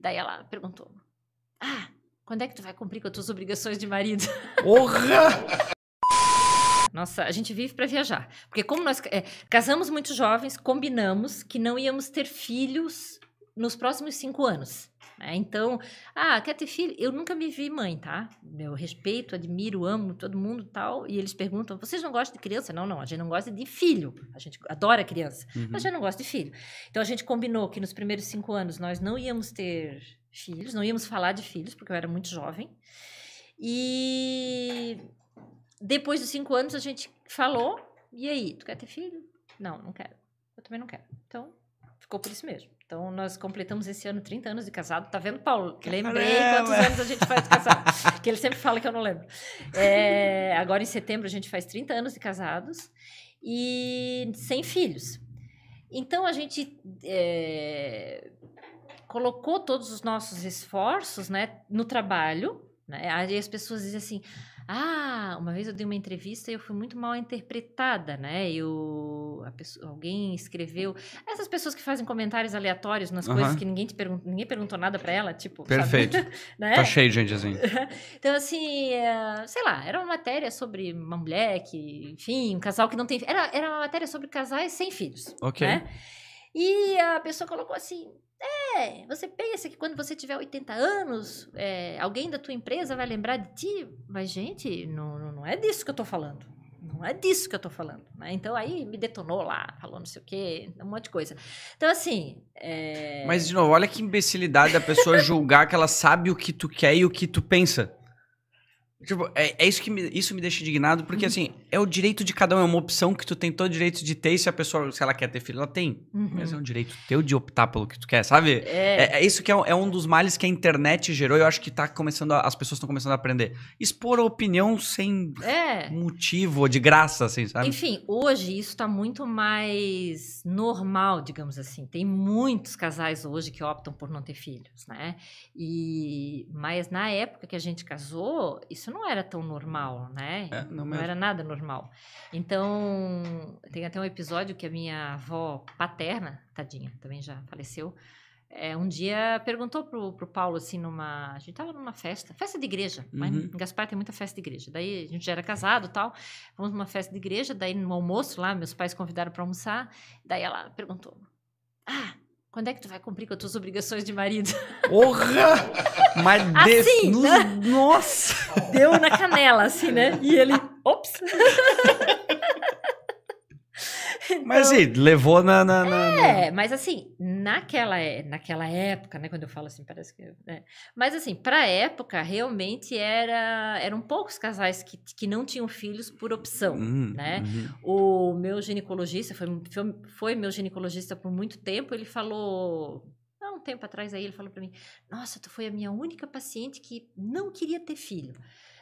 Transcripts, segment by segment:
Daí ela perguntou: Ah, quando é que tu vai cumprir com as tuas obrigações de marido? Porra! Nossa, a gente vive para viajar. Porque como nós é, casamos muito jovens, combinamos que não íamos ter filhos nos próximos cinco anos. Né? Então, ah, quer ter filho? Eu nunca me vi mãe, tá? Eu respeito, admiro, amo todo mundo tal. E eles perguntam: vocês não gostam de criança? Não, não, a gente não gosta de filho. A gente adora criança, uhum. mas a gente não gosta de filho. Então, a gente combinou que nos primeiros cinco anos nós não íamos ter filhos, não íamos falar de filhos, porque eu era muito jovem. E depois dos cinco anos a gente falou: e aí, tu quer ter filho? Não, não quero. Eu também não quero. Então, ficou por isso mesmo. Então, nós completamos esse ano 30 anos de casado. Tá vendo, Paulo? Lembrei quantos anos a gente faz de casado. que ele sempre fala que eu não lembro. É, agora, em setembro, a gente faz 30 anos de casados e sem filhos. Então, a gente é, colocou todos os nossos esforços né, no trabalho. Né? Aí as pessoas dizem assim... Ah, uma vez eu dei uma entrevista e eu fui muito mal interpretada, né? Eu, pessoa, alguém escreveu. Essas pessoas que fazem comentários aleatórios nas coisas que ninguém, te pergun ninguém perguntou nada para ela, tipo. Perfeito. né? Tá cheio de gente assim. então, assim, é, sei lá, era uma matéria sobre uma mulher que, enfim, um casal que não tem. Era, era uma matéria sobre casais sem filhos. Ok. Né? E a pessoa colocou assim: é, você pensa que quando você tiver 80 anos, é, alguém da tua empresa vai lembrar de ti. Mas, gente, não, não é disso que eu tô falando. Não é disso que eu tô falando. Né? Então, aí me detonou lá, falou não sei o quê, um monte de coisa. Então, assim. É... Mas, de novo, olha que imbecilidade da pessoa julgar que ela sabe o que tu quer e o que tu pensa. Tipo, é, é, isso que me, isso me deixa indignado, porque uhum. assim, é o direito de cada um, é uma opção que tu tem todo o direito de ter, se a pessoa, se ela quer ter filho, ela tem. Uhum. Mas é um direito teu de optar pelo que tu quer, sabe? É, é, é isso que é, um é dos males que a internet gerou, e eu acho que tá começando, a, as pessoas estão começando a aprender. Expor a opinião sem é. motivo, de graça, assim, sabe? Enfim, hoje isso tá muito mais normal, digamos assim. Tem muitos casais hoje que optam por não ter filhos, né? E, mas na época que a gente casou, isso isso não era tão normal, né? É, não, não era nada normal. Então, tem até um episódio que a minha avó paterna, tadinha, também já faleceu, é, um dia perguntou pro, pro Paulo, assim, numa... A gente tava numa festa, festa de igreja, né? uhum. mas em Gaspar tem muita festa de igreja. Daí a gente já era casado tal, fomos numa festa de igreja, daí no almoço lá, meus pais convidaram para almoçar, daí ela perguntou, ah, quando é que tu vai cumprir com as tuas obrigações de marido? Porra! Mas assim, des... né? Nossa! deu na canela, assim, né? E ele, ops! Então, mas e levou na, na, na É, mas assim, naquela, é, naquela época, né? Quando eu falo assim, parece que. Né, mas assim, pra época, realmente era, eram poucos casais que, que não tinham filhos por opção, hum, né? Uhum. O meu ginecologista, foi, foi meu ginecologista por muito tempo, ele falou um tempo atrás aí ele falou para mim: "Nossa, tu foi a minha única paciente que não queria ter filho".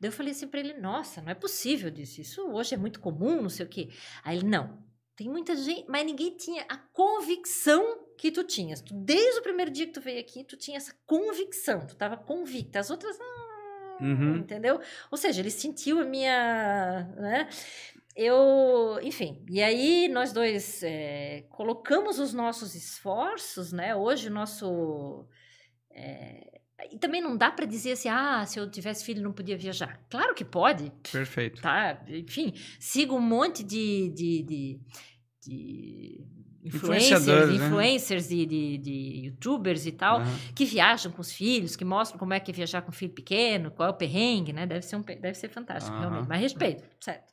Daí eu falei assim para ele: "Nossa, não é possível", disso. disse. "Isso hoje é muito comum, não sei o quê". Aí ele: "Não, tem muita gente, mas ninguém tinha a convicção que tu tinhas. Tu, desde o primeiro dia que tu veio aqui, tu tinha essa convicção, tu estava convicta. As outras não, ah, uhum. entendeu? Ou seja, ele sentiu a minha, né? eu, enfim, e aí nós dois é, colocamos os nossos esforços, né? Hoje o nosso é, e também não dá para dizer assim, ah, se eu tivesse filho não podia viajar. Claro que pode. Perfeito. Tá, enfim, sigo um monte de, de, de, de influencers, influenciadores, né? influencers né? de, de, de, youtubers e tal, uhum. que viajam com os filhos, que mostram como é que é viajar com um filho pequeno, qual é o perrengue, né? Deve ser, um, deve ser fantástico, uhum. realmente. Mas respeito, certo.